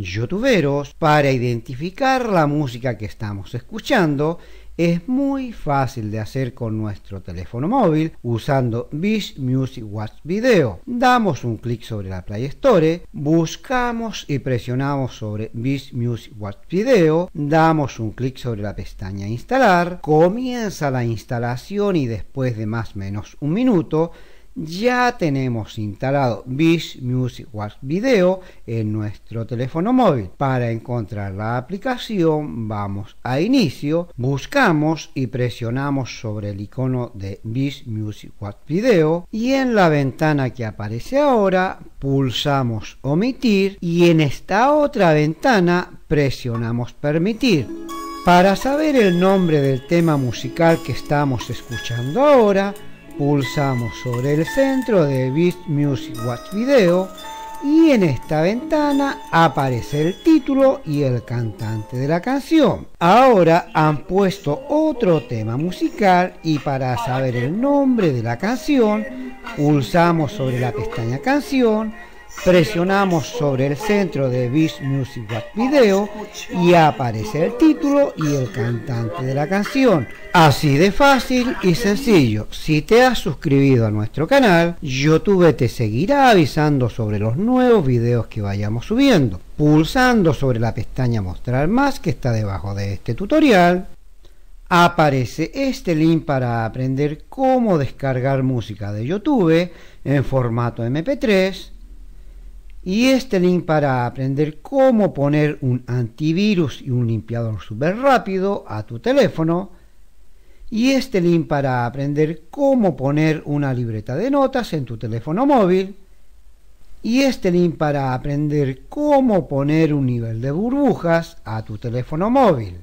youtuberos, para identificar la música que estamos escuchando, es muy fácil de hacer con nuestro teléfono móvil usando Beach Music Watch Video. Damos un clic sobre la Play Store, buscamos y presionamos sobre Beach Music Watch Video, damos un clic sobre la pestaña Instalar, comienza la instalación y después de más o menos un minuto ya tenemos instalado Beach Music Watch Video en nuestro teléfono móvil. Para encontrar la aplicación vamos a inicio, buscamos y presionamos sobre el icono de Beach Music Watch Video y en la ventana que aparece ahora pulsamos omitir y en esta otra ventana presionamos permitir. Para saber el nombre del tema musical que estamos escuchando ahora, pulsamos sobre el centro de Beat Music Watch Video y en esta ventana aparece el título y el cantante de la canción. Ahora han puesto otro tema musical y para saber el nombre de la canción pulsamos sobre la pestaña canción Presionamos sobre el centro de Beach Music Video y aparece el título y el cantante de la canción. Así de fácil y sencillo. Si te has suscribido a nuestro canal, YouTube te seguirá avisando sobre los nuevos videos que vayamos subiendo. Pulsando sobre la pestaña Mostrar más que está debajo de este tutorial, aparece este link para aprender cómo descargar música de YouTube en formato MP3 y este link para aprender cómo poner un antivirus y un limpiador súper rápido a tu teléfono y este link para aprender cómo poner una libreta de notas en tu teléfono móvil y este link para aprender cómo poner un nivel de burbujas a tu teléfono móvil.